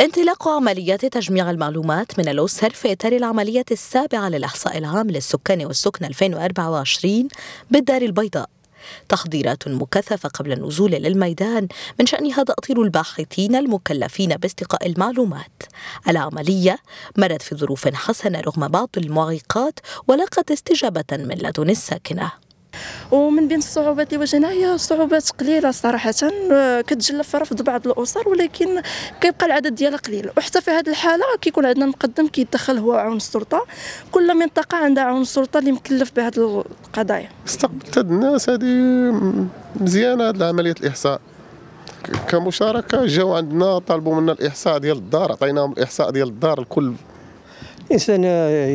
انطلاق عمليات تجميع المعلومات من الأسر في إطار العملية السابعة للإحصاء العام للسكان والسكن 2024 بالدار البيضاء تحضيرات مكثفة قبل النزول للميدان من شأنها تأطير الباحثين المكلفين باستقاء المعلومات العملية مرت في ظروف حسنة رغم بعض المعيقات ولاقت استجابة من لدن الساكنة ومن بين الصعوبات اللي واجهناها هي صعوبات قليله صراحه آه، كتجلى في رفض بعض الاسر ولكن كيبقى العدد ديالها قليل وحتى في هذه الحاله كيكون عندنا مقدم كيتدخل هو عون السلطه كل منطقه عندها عون السلطه اللي مكلف بهذه القضايا استقبلت هاد الناس هذه مزيانه هاد العمليه الاحصاء كمشاركه جاو عندنا طلبوا منا الاحصاء ديال الدار عطيناهم الاحصاء ديال الدار الكل الانسان آه،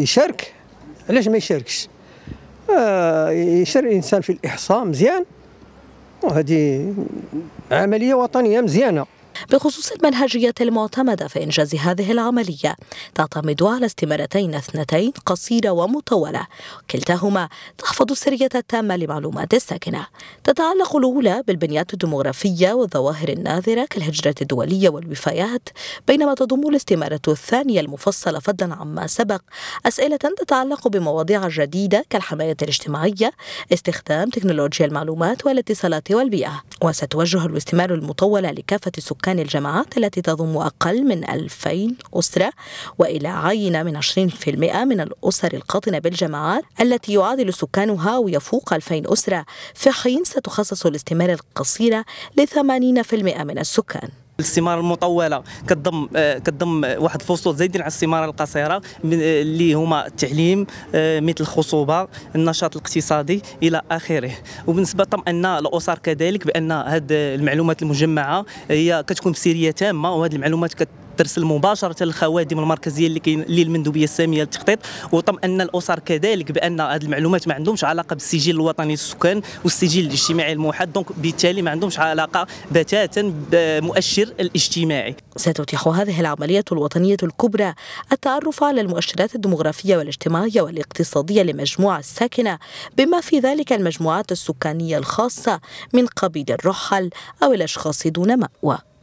يشارك علاش ما يشاركش يشري الانسان في الاحصاء مزيان وهذه عمليه وطنيه مزيانه بخصوص المنهجية المعتمدة في إنجاز هذه العملية تعتمد على استمارتين اثنتين قصيرة ومطولة كلتاهما تحفظ السرية التامة لمعلومات الساكنة تتعلق الأولى بالبنيات الديموغرافيه والظواهر الناذرة كالهجرة الدولية والوفيات بينما تضم الاستمارة الثانية المفصلة فضلا عما سبق أسئلة تتعلق بمواضيع جديدة كالحماية الاجتماعية استخدام تكنولوجيا المعلومات والاتصالات والبيئة وستوجه الاستمارة المطولة لكافة سكان عنوان الجماعات التي تضم أقل من 2000 أسرة وإلى عينة من 20% من الأسر القاطنة بالجماعات التي يعادل سكانها ويفوق 2000 أسرة في حين ستخصص الاستمارة القصيرة ل 80% من السكان الاستماره المطوله كتضم آه، كتضم واحد الفصول زايدين على الاستماره القصيره آه، اللي هما التعليم آه، مثل الخصوبه النشاط الاقتصادي الى اخره وبالنسبه طمأن الاسر كذلك بان هذه المعلومات المجمعه هي كتكون بسيريه تامه وهذه المعلومات كت الدرس مباشره للخوادم المركزيه اللي كاين للمندوبيه الساميه للتخطيط وطمأن الاسر كذلك بان هذه المعلومات ما عندهمش علاقه بالسجل الوطني للسكان والسجل الاجتماعي الموحد دونك بالتالي ما عندهمش علاقه بتاتا بمؤشر الاجتماعي ستتيح هذه العمليه الوطنيه الكبرى التعرف على المؤشرات الديموغرافيه والاجتماعيه والاقتصاديه لمجموعه الساكنه بما في ذلك المجموعات السكانيه الخاصه من قبيل الرحل او الاشخاص دون مأوى